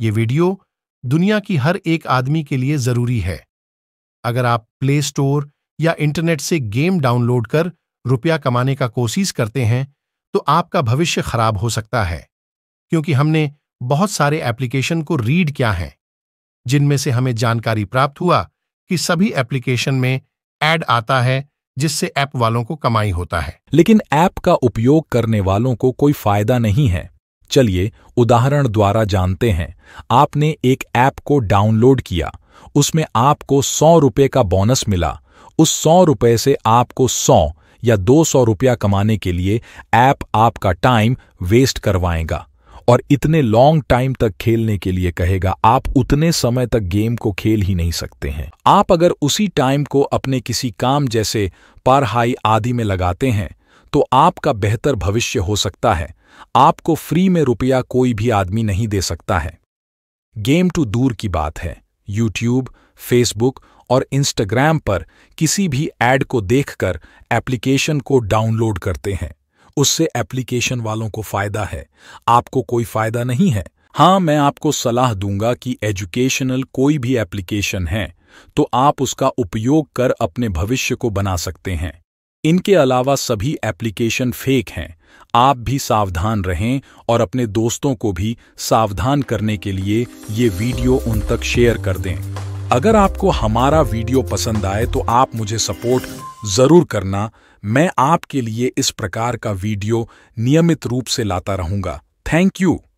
ये वीडियो दुनिया की हर एक आदमी के लिए ज़रूरी है अगर आप प्ले स्टोर या इंटरनेट से गेम डाउनलोड कर रुपया कमाने का कोशिश करते हैं तो आपका भविष्य खराब हो सकता है क्योंकि हमने बहुत सारे एप्लीकेशन को रीड किया है जिनमें से हमें जानकारी प्राप्त हुआ कि सभी एप्लीकेशन में एड आता है जिससे ऐप वालों को कमाई होता है लेकिन ऐप का उपयोग करने वालों को कोई फायदा नहीं है चलिए उदाहरण द्वारा जानते हैं आपने एक ऐप को डाउनलोड किया उसमें आपको सौ रुपये का बोनस मिला उस सौ रुपये से आपको सौ या दो सौ रुपया कमाने के लिए ऐप आपका टाइम वेस्ट करवाएगा और इतने लॉन्ग टाइम तक खेलने के लिए कहेगा आप उतने समय तक गेम को खेल ही नहीं सकते हैं आप अगर उसी टाइम को अपने किसी काम जैसे हाई आदि में लगाते हैं तो आपका बेहतर भविष्य हो सकता है आपको फ्री में रुपया कोई भी आदमी नहीं दे सकता है गेम टू दूर की बात है यूट्यूब फेसबुक और इंस्टाग्राम पर किसी भी एड को देखकर एप्लीकेशन को डाउनलोड करते हैं उससे एप्लीकेशन वालों को फायदा है आपको कोई फायदा नहीं है हां मैं आपको सलाह दूंगा कि एजुकेशनल कोई भी एप्लीकेशन है तो आप उसका उपयोग कर अपने भविष्य को बना सकते हैं इनके अलावा सभी एप्लीकेशन फेक हैं आप भी सावधान रहें और अपने दोस्तों को भी सावधान करने के लिए ये वीडियो उन तक शेयर कर दें अगर आपको हमारा वीडियो पसंद आए तो आप मुझे सपोर्ट ज़रूर करना मैं आपके लिए इस प्रकार का वीडियो नियमित रूप से लाता रहूंगा थैंक यू